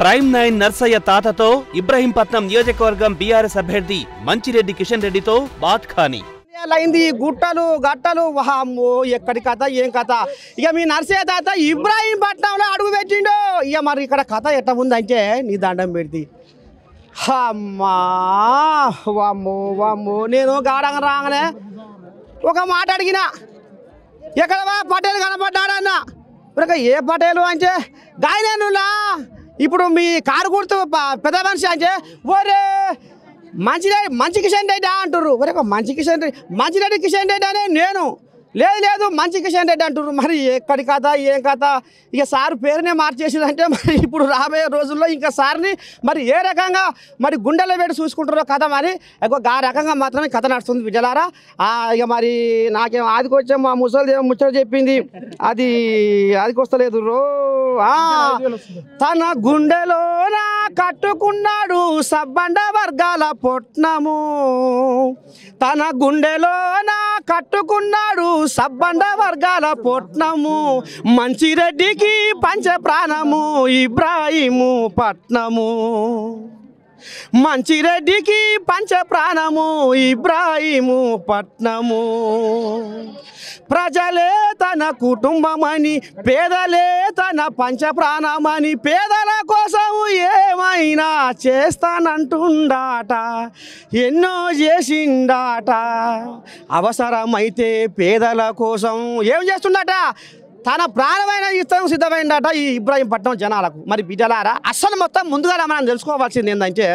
prime nine Narsaiah తాతతో ఇబ్రహీంపట్నం నియోజకవర్గం బీఆర్ఎస్ అభ్యర్థి మంచిరెడ్డి కిషన్ రెడ్డితో బాత్ ఖానీ అయింది గుట్టలు గట్టలు ఎక్కడి కథ ఏం కథ ఇక మీ నర్సయ్య తాత ఇబ్రాహీం పట్నంలో అడుగు పెట్టిండు ఇక మరి ఇక్కడ కథ ఎట్ట ఉందంటే నీ దండం పెడితే అమ్మా వమ్మో నేను గాడంగ రాగానే ఒక మాట అడిగిన ఎక్కడ పటేలు కనపడ్డాడన్నా ఇక ఏ పటేలు అంటే గాయనేనులా ఇప్పుడు మీ కారు గుర్తు పెద్ద మనిషి అంటే ఓరే మంచిరెడ్డి మంచి కిషన్ రెడ్డి అంటారు ఒరే మంచి కిషన్ రెడ్డి మంచిరెడ్డి కిషన్ రెడ్డి అనే నేను లేదు లేదు మంచి కిషన్ రెడ్డి అంటారు మరి ఎక్కడి కథ ఏం కథ ఇక సార్ పేరునే మార్చేసిందంటే మరి ఇప్పుడు రాబోయే రోజుల్లో ఇంకా సార్ని మరి ఏ రకంగా మరి గుండెల వేడి చూసుకుంటారో కథ మరి ఆ రకంగా మాత్రమే కథ నడుస్తుంది విజయలారా ఇక మరి నాకేం ఆదికొచ్చే మా ముసలి ముచ్చట చెప్పింది అది ఆదికొస్తలేదు రో తన గుండెలోన కట్టుకున్నాడు సబ్బండ వర్గాల పొట్నము తన గుండెలోన కట్టుకున్నాడు సబ్బండ వర్గాల పొట్నము మంచిరెడ్డికి పంచ ప్రాణము ఇబ్రాహిము పట్నము మంచిరెడ్డికి పంచ ప్రాణము ఇబ్రాహిము పట్నము ప్రజలే తన కుటుంబమని పేదలే తన పంచ ప్రాణమని పేదల కోసం ఏమైనా చేస్తానంటుండాట ఎన్నో చేసిండాట అవసరమైతే పేదల కోసం ఏం చేస్తుండట తన ప్రాణమైన ఇస్తాం సిద్ధమైందట ఈ పట్నం జనాలకు మరి బిడ్డలారా అసలు మొత్తం ముందుగా మనం తెలుసుకోవాల్సింది ఏంటంటే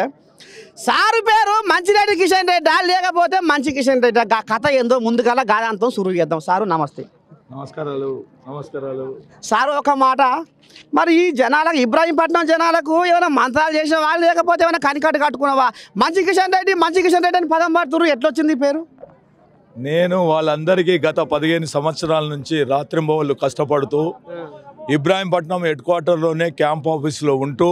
సారు పేరు మంచిరెడ్డి కిషన్ రెడ్డి లేకపోతే మంచి కిషన్ రెడ్డి ఆ కథ ఏందో ముందుగా గాదాంతం సురువు చేద్దాం సారు నమస్తే నమస్కారాలు నమస్కారాలు సార్ ఒక మాట మరి ఈ జనాలకు ఇబ్రాహీంపట్నం జనాలకు ఏమైనా మంత్రాలు చేసిన వాళ్ళు లేకపోతే ఏమైనా కనికట్టు కట్టుకున్నావా మంచి కిషన్ రెడ్డి మంచి కిషన్ రెడ్డి అని పదం పడుతురు ఎట్లొచ్చింది పేరు నేను వాళ్ళందరికీ గత పదిహేను సంవత్సరాల నుంచి రాత్రింబవళ్ళు కష్టపడుతూ ఇబ్రాహీంపట్నం హెడ్ క్వార్టర్లోనే క్యాంప్ ఆఫీస్లో ఉంటూ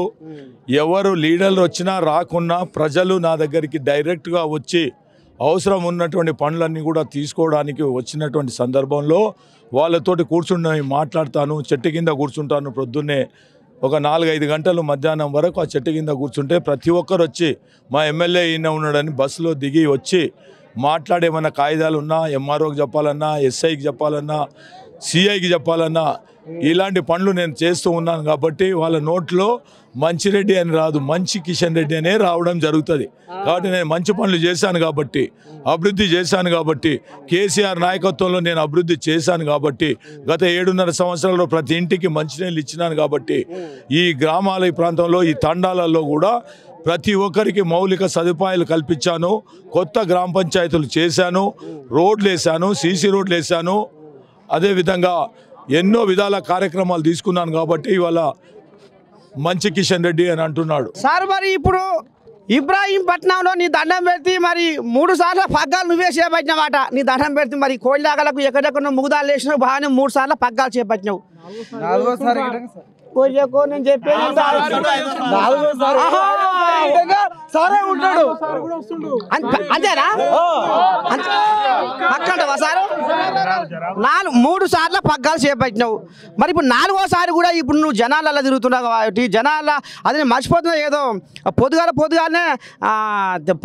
ఎవరు లీడర్లు వచ్చినా రాకున్నా ప్రజలు నా దగ్గరికి డైరెక్ట్గా వచ్చి అవసరం ఉన్నటువంటి పనులన్నీ కూడా తీసుకోవడానికి వచ్చినటువంటి సందర్భంలో వాళ్ళతోటి కూర్చుని మాట్లాడతాను చెట్టు కింద కూర్చుంటాను ప్రొద్దున్నే ఒక నాలుగైదు గంటలు మధ్యాహ్నం వరకు ఆ చెట్టు కింద కూర్చుంటే ప్రతి ఒక్కరు వచ్చి మా ఎమ్మెల్యే ఈయన ఉన్నాడని బస్సులో దిగి వచ్చి ఏమైనా కాగితాలు ఉన్నా ఎంఆర్ఓకి చెప్పాలన్నా ఎస్ఐకి చెప్పాలన్నా సిఐకి చెప్పాలన్నా ఇలాంటి పనులు నేను చేస్తూ ఉన్నాను కాబట్టి వాళ్ళ నోట్లో మంచిరెడ్డి అని రాదు మంచి కిషన్ రెడ్డి అనే రావడం జరుగుతుంది కాబట్టి నేను మంచి పనులు చేశాను కాబట్టి అభివృద్ధి చేశాను కాబట్టి కేసీఆర్ నాయకత్వంలో నేను అభివృద్ధి చేశాను కాబట్టి గత ఏడున్నర సంవత్సరాల్లో ప్రతి ఇంటికి మంచినీళ్ళు ఇచ్చినాను కాబట్టి ఈ గ్రామాల ప్రాంతంలో ఈ తండాలలో కూడా ప్రతి ఒక్కరికి మౌలిక సదుపాయాలు కల్పించాను కొత్త గ్రామ పంచాయతీలు చేశాను రోడ్లు వేసాను సీసీ రోడ్లు వేశాను అదేవిధంగా ఎన్నో విధాల కార్యక్రమాలు తీసుకున్నాను కాబట్టి ఇవాళ మంచి కిషన్ రెడ్డి అని అంటున్నాడు సార్ మరి ఇప్పుడు పట్నంలో నీ దండం పెడితే మరి మూడు సార్లు పగ్గాలు నువ్వే చేపట్టినమాట నీ దండం పెడితే మరి కోళ్ళాగలకు ఎక్కడెక్కడ ముగ్గుదాలు వేసినావు బాగానే మూడు సార్లు పగ్గాలు చేపట్టినావు కోజకో నేను చెప్పేది సరే ఉంటాడు అంతేనా నాలుగు మూడు సార్లు పగ్గాలు చేపట్టినావు మరి ఇప్పుడు నాలుగోసారి కూడా ఇప్పుడు నువ్వు జనాలలో తిరుగుతున్నావు కాబట్టి జనాల అది మర్చిపోతున్నావు ఏదో పొద్దుగాల పొద్దుగానే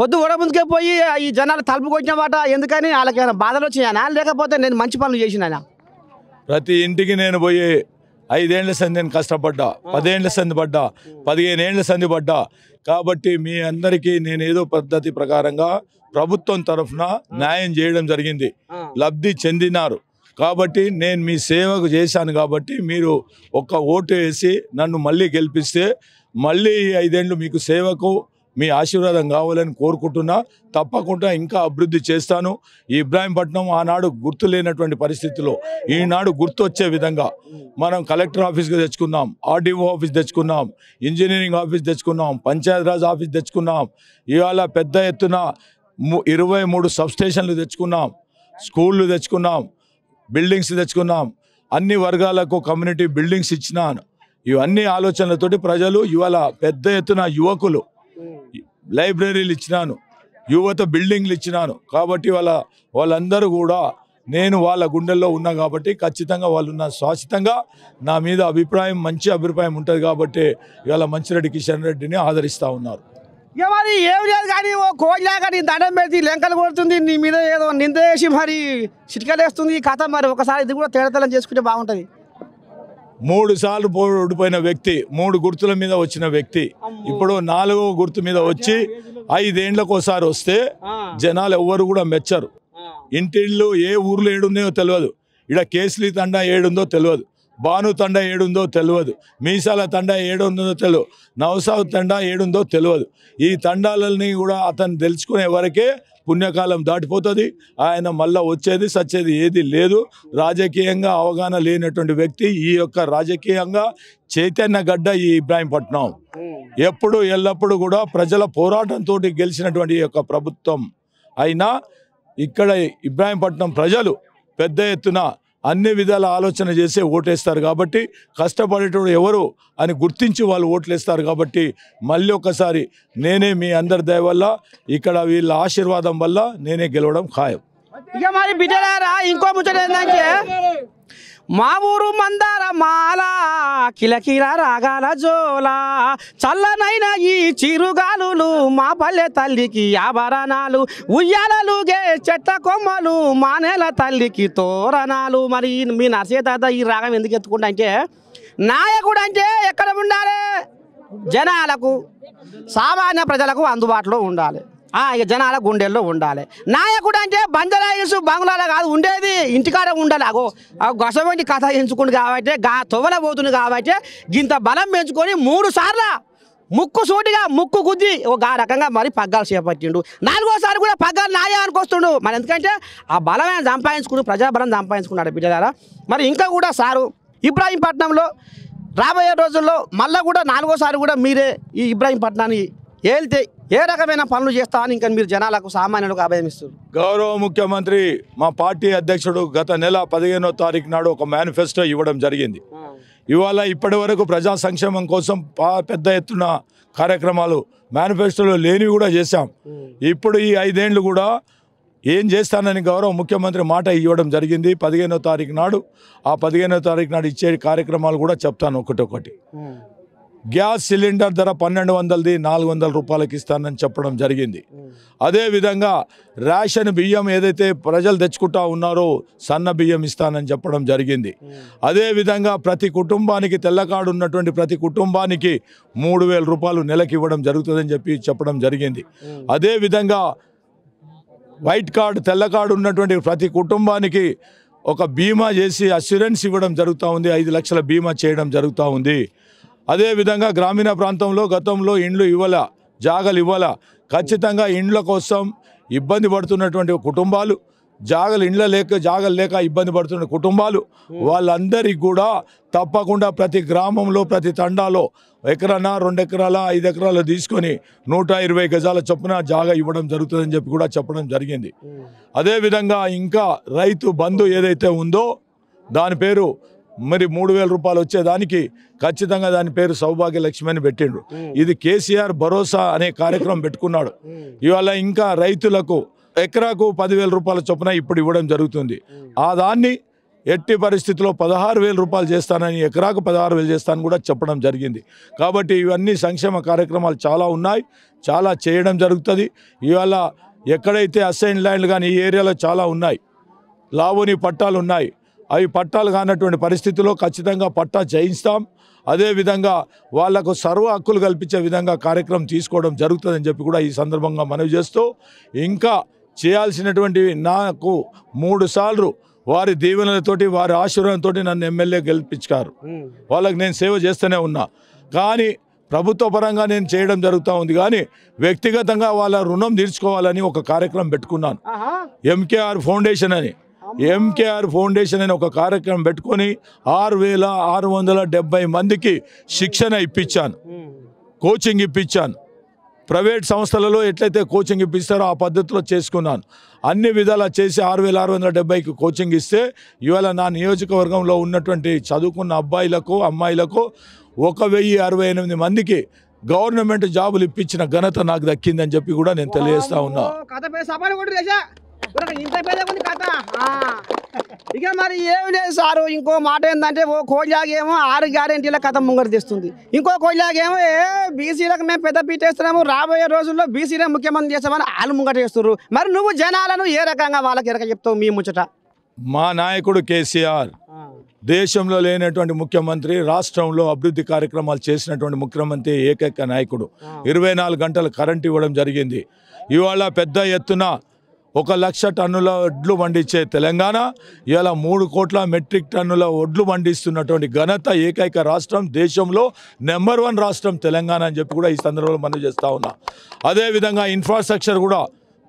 పొద్దు కూడా ముందుకే పోయి ఈ జనాలు తలుపు కొట్టినమాట ఎందుకని వాళ్ళకి బాధలు వచ్చినాయి లేకపోతే నేను మంచి పనులు చేసినా ప్రతి ఇంటికి నేను పోయి ఐదేళ్ల సంధి కష్టపడ్డా పదేళ్ల సంధి పడ్డా పదిహేనేళ్ల సంధి పడ్డా కాబట్టి మీ అందరికీ నేను ఏదో పద్ధతి ప్రకారంగా ప్రభుత్వం తరఫున న్యాయం చేయడం జరిగింది లబ్ధి చెందినారు కాబట్టి నేను మీ సేవకు చేశాను కాబట్టి మీరు ఒక్క ఓటు వేసి నన్ను మళ్ళీ గెలిపిస్తే మళ్ళీ ఐదేండ్లు మీకు సేవకు మీ ఆశీర్వాదం కావాలని కోరుకుంటున్నా తప్పకుండా ఇంకా అభివృద్ధి చేస్తాను ఇబ్రాహీంపట్నం ఆనాడు గుర్తు లేనటువంటి పరిస్థితిలో ఈనాడు గుర్తొచ్చే విధంగా మనం కలెక్టర్ ఆఫీస్కి తెచ్చుకున్నాం ఆర్డీఓ ఆఫీస్ తెచ్చుకున్నాం ఇంజనీరింగ్ ఆఫీస్ తెచ్చుకున్నాం పంచాయతీరాజ్ ఆఫీస్ తెచ్చుకున్నాం ఇవాళ పెద్ద ఎత్తున ఇరవై మూడు సబ్స్టేషన్లు తెచ్చుకున్నాం స్కూళ్ళు తెచ్చుకున్నాం బిల్డింగ్స్ తెచ్చుకున్నాం అన్ని వర్గాలకు కమ్యూనిటీ బిల్డింగ్స్ ఇచ్చినాను ఇవన్నీ ఆలోచనలతోటి ప్రజలు ఇవాళ పెద్ద ఎత్తున యువకులు లైబ్రరీలు ఇచ్చినాను యువత బిల్డింగ్లు ఇచ్చినాను కాబట్టి వాళ్ళ వాళ్ళందరూ కూడా నేను వాళ్ళ గుండెల్లో ఉన్నా కాబట్టి ఖచ్చితంగా వాళ్ళు నా శాశ్వతంగా నా మీద అభిప్రాయం మంచి అభిప్రాయం ఉంటుంది కాబట్టి ఇవాళ మంచిరెడ్డి కిషన్ రెడ్డిని ఆదరిస్తూ ఉన్నారు మరి ఏం లేదు కానీ ఓ కోళ్ళ కానీ దండం పెట్టి లెంకలు కొడుతుంది నీ మీద ఏదో నిందేసి మరి చిటికలేస్తుంది కథ మరి ఒకసారి ఇది కూడా తేడతలం చేసుకుంటే బాగుంటుంది మూడు సార్లు ఓడిపోయిన వ్యక్తి మూడు గుర్తుల మీద వచ్చిన వ్యక్తి ఇప్పుడు నాలుగో గుర్తు మీద వచ్చి ఐదేండ్లకోసారి వస్తే జనాలు ఎవ్వరు కూడా మెచ్చరు ఇంటిళ్ళు ఏ ఊర్లో ఏడున్నాయో తెలియదు ఇక్కడ కేసులు తండా ఏడుందో తెలియదు భాను తండ ఏడుందో తెలియదు మీసాల తండ ఏడుందో తెలియదు నవసావు తండ ఏడుందో తెలియదు ఈ తండాలని కూడా అతను తెలుసుకునే వరకే పుణ్యకాలం దాటిపోతుంది ఆయన మళ్ళా వచ్చేది సచ్చేది ఏది లేదు రాజకీయంగా అవగాహన లేనటువంటి వ్యక్తి ఈ యొక్క రాజకీయంగా చైతన్య గడ్డ ఈ ఇబ్రాహీంపట్నం ఎప్పుడు ఎల్లప్పుడు కూడా ప్రజల పోరాటంతో గెలిచినటువంటి యొక్క ప్రభుత్వం అయినా ఇక్కడ ఇబ్రాహీంపట్నం ప్రజలు పెద్ద ఎత్తున అన్ని విధాల ఆలోచన చేసే ఓటేస్తారు కాబట్టి కష్టపడేటోడు ఎవరు అని గుర్తించి వాళ్ళు ఓట్లేస్తారు కాబట్టి మళ్ళీ ఒకసారి నేనే మీ అందరి దయ వల్ల ఇక్కడ వీళ్ళ ఆశీర్వాదం వల్ల నేనే గెలవడం ఖాయం ఇక మరి బిడ్డలారా ఇంకో ముచ్చట ఏంటంటే మా ఊరు మందార మాల కిలకిల రాగాల జోలా చల్లనైన ఈ చిరుగాలులు మా పల్లె తల్లికి ఆభరణాలు ఉయ్యాలలుగే చెట్ల కొమ్మలు మా నెల తల్లికి తోరణాలు మరి మీ నరసే తాత ఈ రాగం ఎందుకు ఎత్తుకుంటా అంటే నాయకుడు అంటే ఎక్కడ ఉండాలి జనాలకు సామాన్య ప్రజలకు అందుబాటులో ఉండాలి ఇక జనాల గుండెల్లో ఉండాలి నాయకుడు అంటే బంజరాయిసు బంగ్లాల కాదు ఉండేది ఇంటికాడ ఉండాలి అగో గొసవంటి కథ ఎంచుకుంది కాబట్టి గా తొవల పోతుంది కాబట్టి గింత బలం పెంచుకొని మూడు సార్లు ముక్కు సూటిగా ముక్కు గుద్ది ఒక ఆ రకంగా మరి పగ్గాలు చేపట్టిండు నాలుగోసారి కూడా పగ్గాలు నాయే అనుకొస్తుండు మరి ఎందుకంటే ఆ బలమైన సంపాదించుకుని ప్రజాబలం సంపాదించుకున్నాడు బిడ్డలారా మరి ఇంకా కూడా సారు ఇబ్రాహీంపట్నంలో రాబోయే రోజుల్లో మళ్ళీ కూడా నాలుగోసారి కూడా మీరే ఈ ఇబ్రాహీంపట్నాన్ని వెళ్తే ఏ రకమైన పనులు చేస్తా అని ఇంకా మీరు జనాలకు సామాన్యులకు అభయమిస్తారు గౌరవ ముఖ్యమంత్రి మా పార్టీ అధ్యక్షుడు గత నెల పదిహేనో తారీఖు నాడు ఒక మేనిఫెస్టో ఇవ్వడం జరిగింది ఇవాళ ఇప్పటి వరకు ప్రజా సంక్షేమం కోసం పెద్ద ఎత్తున కార్యక్రమాలు మేనిఫెస్టోలో లేనివి కూడా చేశాం ఇప్పుడు ఈ ఐదేండ్లు కూడా ఏం చేస్తానని గౌరవ ముఖ్యమంత్రి మాట ఇవ్వడం జరిగింది పదిహేనో తారీఖు నాడు ఆ పదిహేనో తారీఖు నాడు ఇచ్చే కార్యక్రమాలు కూడా చెప్తాను ఒకటి గ్యాస్ సిలిండర్ ధర పన్నెండు వందలది నాలుగు వందల రూపాయలకి ఇస్తానని చెప్పడం జరిగింది అదేవిధంగా రేషన్ బియ్యం ఏదైతే ప్రజలు తెచ్చుకుంటా ఉన్నారో సన్న బియ్యం ఇస్తానని చెప్పడం జరిగింది అదేవిధంగా ప్రతి కుటుంబానికి తెల్లకాడు ఉన్నటువంటి ప్రతి కుటుంబానికి మూడు రూపాయలు నెలకి ఇవ్వడం జరుగుతుందని చెప్పి చెప్పడం జరిగింది అదేవిధంగా వైట్ కార్డు తెల్ల కార్డు ఉన్నటువంటి ప్రతి కుటుంబానికి ఒక బీమా చేసి అస్యూరెన్స్ ఇవ్వడం జరుగుతూ ఉంది ఐదు లక్షల బీమా చేయడం జరుగుతూ ఉంది అదేవిధంగా గ్రామీణ ప్రాంతంలో గతంలో ఇండ్లు ఇవ్వాల జాగలు ఇవ్వాల ఖచ్చితంగా ఇండ్ల కోసం ఇబ్బంది పడుతున్నటువంటి కుటుంబాలు జాగలు ఇండ్ల లేక జాగలు లేక ఇబ్బంది పడుతున్న కుటుంబాలు వాళ్ళందరికీ కూడా తప్పకుండా ప్రతి గ్రామంలో ప్రతి తండాలో ఎకరానా రెండు ఎకరాల ఐదు ఎకరాలు తీసుకొని నూట ఇరవై గజాల చొప్పున జాగా ఇవ్వడం జరుగుతుందని చెప్పి కూడా చెప్పడం జరిగింది అదేవిధంగా ఇంకా రైతు బంధు ఏదైతే ఉందో దాని పేరు మరి మూడు వేల రూపాయలు వచ్చేదానికి ఖచ్చితంగా దాని పేరు సౌభాగ్య లక్ష్మి అని పెట్టిండు ఇది కేసీఆర్ భరోసా అనే కార్యక్రమం పెట్టుకున్నాడు ఇవాళ ఇంకా రైతులకు ఎకరాకు పదివేల రూపాయల చొప్పున ఇప్పుడు ఇవ్వడం జరుగుతుంది ఆ దాన్ని ఎట్టి పరిస్థితిలో పదహారు వేల రూపాయలు చేస్తానని ఎకరాకు పదహారు వేలు చేస్తానని కూడా చెప్పడం జరిగింది కాబట్టి ఇవన్నీ సంక్షేమ కార్యక్రమాలు చాలా ఉన్నాయి చాలా చేయడం జరుగుతుంది ఇవాళ ఎక్కడైతే అసైన్ ల్యాండ్లు కానీ ఈ ఏరియాలో చాలా ఉన్నాయి లావోని పట్టాలు ఉన్నాయి అవి పట్టాలు కానటువంటి పరిస్థితిలో ఖచ్చితంగా పట్టా చేయిస్తాం అదేవిధంగా వాళ్లకు సర్వ హక్కులు కల్పించే విధంగా కార్యక్రమం తీసుకోవడం జరుగుతుందని చెప్పి కూడా ఈ సందర్భంగా మనవి చేస్తూ ఇంకా చేయాల్సినటువంటివి నాకు మూడు సార్లు వారి దీవెనలతోటి వారి ఆశీర్వాదంతో నన్ను ఎమ్మెల్యే గెలిపించారు వాళ్ళకి నేను సేవ చేస్తూనే ఉన్నా కానీ ప్రభుత్వ పరంగా నేను చేయడం జరుగుతూ ఉంది కానీ వ్యక్తిగతంగా వాళ్ళ రుణం తీర్చుకోవాలని ఒక కార్యక్రమం పెట్టుకున్నాను ఎంకేఆర్ ఫౌండేషన్ అని ఎంకేఆర్ ఫౌండేషన్ అనే ఒక కార్యక్రమం పెట్టుకొని ఆరు వేల ఆరు వందల డెబ్బై మందికి శిక్షణ ఇప్పించాను కోచింగ్ ఇప్పించాను ప్రైవేట్ సంస్థలలో ఎట్లయితే కోచింగ్ ఇప్పిస్తారో ఆ పద్ధతిలో చేసుకున్నాను అన్ని విధాలా చేసి ఆరు వేల ఆరు వందల డెబ్బైకి కోచింగ్ ఇస్తే ఇవాళ నా నియోజకవర్గంలో ఉన్నటువంటి చదువుకున్న అబ్బాయిలకు అమ్మాయిలకు ఒక వెయ్యి అరవై ఎనిమిది మందికి గవర్నమెంట్ జాబులు ఇప్పించిన ఘనత నాకు దక్కిందని చెప్పి కూడా నేను తెలియజేస్తా ఉన్నా ఇంత కథ ఇక మరి ఏమి లేదు సారు ఇంకో మాట ఏంటంటే ఓ కోళ్ళాగేమో ఆరు గ్యారెంటీల కథ ముంగరు తీస్తుంది ఇంకో కోళ్ళాగేమో ఏ బీసీలకు మేము పెద్ద పీటేస్తున్నాము రాబోయే రోజుల్లో బీసీనే ముఖ్యమంత్రి చేస్తామని వాళ్ళు ముంగట చేస్తున్నారు మరి నువ్వు జనాలను ఏ రకంగా వాళ్ళకి ఎరక చెప్తావు మీ ముచ్చట మా నాయకుడు కేసీఆర్ దేశంలో లేనటువంటి ముఖ్యమంత్రి రాష్ట్రంలో అభివృద్ధి కార్యక్రమాలు చేసినటువంటి ముఖ్యమంత్రి ఏకైక నాయకుడు ఇరవై గంటలు కరెంట్ ఇవ్వడం జరిగింది ఇవాళ పెద్ద ఎత్తున ఒక లక్ష టన్నుల వడ్లు పండించే తెలంగాణ ఇవాళ మూడు కోట్ల మెట్రిక్ టన్నుల వడ్లు పండిస్తున్నటువంటి ఘనత ఏకైక రాష్ట్రం దేశంలో నెంబర్ వన్ రాష్ట్రం తెలంగాణ అని చెప్పి కూడా ఈ సందర్భంలో మనం చేస్తూ ఉన్నా అదేవిధంగా ఇన్ఫ్రాస్ట్రక్చర్ కూడా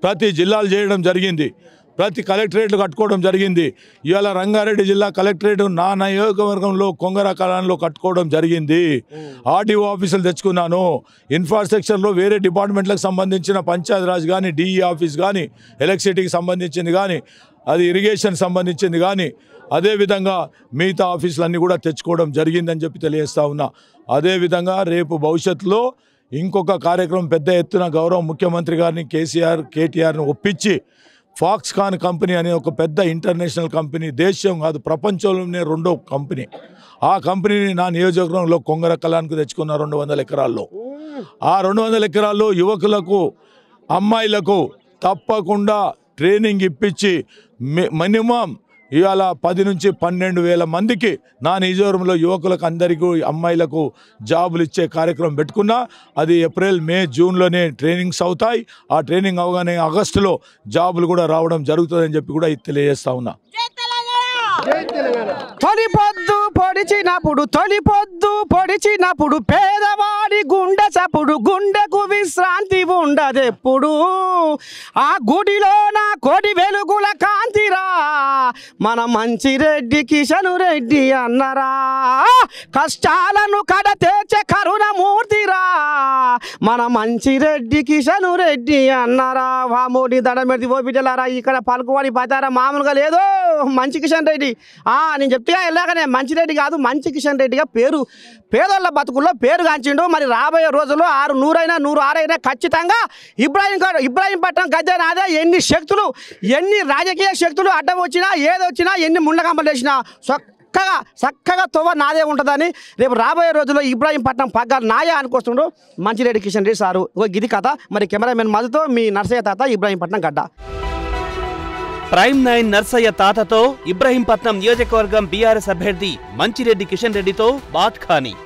ప్రతి జిల్లాలు చేయడం జరిగింది ప్రతి కలెక్టరేట్లు కట్టుకోవడం జరిగింది ఇవాళ రంగారెడ్డి జిల్లా కలెక్టరేట్ నా నియోజకవర్గంలో కొంగర కాలంలో కట్టుకోవడం జరిగింది ఆర్డీఓ ఆఫీసులు తెచ్చుకున్నాను ఇన్ఫ్రాస్ట్రక్చర్లో వేరే డిపార్ట్మెంట్లకు సంబంధించిన పంచాయతీరాజ్ కానీ డిఈ ఆఫీస్ కానీ ఎలక్ట్రిసిటీకి సంబంధించింది కానీ అది ఇరిగేషన్ సంబంధించింది కానీ అదేవిధంగా మిగతా ఆఫీసులన్నీ కూడా తెచ్చుకోవడం జరిగిందని చెప్పి తెలియజేస్తా ఉన్నా అదేవిధంగా రేపు భవిష్యత్తులో ఇంకొక కార్యక్రమం పెద్ద ఎత్తున గౌరవ ముఖ్యమంత్రి గారిని కేసీఆర్ కేటీఆర్ని ఒప్పించి ఫాక్స్కాన్ కంపెనీ అనే ఒక పెద్ద ఇంటర్నేషనల్ కంపెనీ దేశం కాదు ప్రపంచంలోనే రెండో కంపెనీ ఆ కంపెనీని నా నియోజకవర్గంలో కొంగర కళానికి తెచ్చుకున్న రెండు వందల ఎకరాల్లో ఆ రెండు వందల ఎకరాల్లో యువకులకు అమ్మాయిలకు తప్పకుండా ట్రైనింగ్ ఇప్పించి మినిమం ఇవాళ పది నుంచి పన్నెండు వేల మందికి నా నియోజకవర్గంలో యువకులకు అందరికీ అమ్మాయిలకు జాబులు ఇచ్చే కార్యక్రమం పెట్టుకున్నా అది ఏప్రిల్ మే జూన్లోనే ట్రైనింగ్స్ అవుతాయి ఆ ట్రైనింగ్ అవగానే ఆగస్టులో జాబులు కూడా రావడం జరుగుతుందని చెప్పి కూడా తెలియజేస్తా ఉన్నా పొడిచినప్పుడు తొలిపొద్దు పొడిచినప్పుడు పేదవాడి గుండె చప్పుడు గుండెకు విశ్రాంతి ఉండదెప్పుడు ఆ గుడిలో నా కొడి వెలుగుల కాంతిరా మన మంచి రెడ్డి కిషను రెడ్డి అన్నరా కష్టాలను కడతేచే కరుణమూర్తిరా మన మంచి రెడ్డి కిషను రెడ్డి అన్నారా వామోడి దడమెడి ఓ బిడ్డలారా ఇక్కడ పలుకువాడి బజారా మామూలుగా లేదు మంచి కిషన్ రెడ్డి నేను చెప్తే వెళ్ళాకనే మంచి రెడ్డి రెడ్డి కాదు మంచి కిషన్ రెడ్డిగా పేరు పేదోళ్ళ బతుకుల్లో పేరు గాంచిండు మరి రాబోయే రోజుల్లో ఆరు నూరైనా నూరు ఆరైనా ఖచ్చితంగా ఇబ్రాహీం ఇబ్రాహీంపట్నం గద్దె నాదే ఎన్ని శక్తులు ఎన్ని రాజకీయ శక్తులు అడ్డం వచ్చినా ఏదొచ్చినా ఎన్ని ముళ్ళకంపలు వేసినా చక్కగా చక్కగా తువ్వ నాదే ఉంటుందని రేపు రాబోయే రోజుల్లో ఇబ్రాహీంపట్నం పగ్గ నాయే అనుకొస్తుండ్రు మంచిరెడ్డి కిషన్ రెడ్డి సారు ఇది కథ మరి కెమెరామెన్ మధుతో మీ నర్సయ్య తాత ఇబ్రాహీంపట్నం గడ్డ ప్రైమ్ నైన్ నర్సయ్య తాతతో ఇబ్రహీంపట్నం నియోజకవర్గం బీఆర్ఎస్ అభ్యర్థి మంచిరెడ్డి కిషన్ రెడ్డితో బాత్ ఖానీ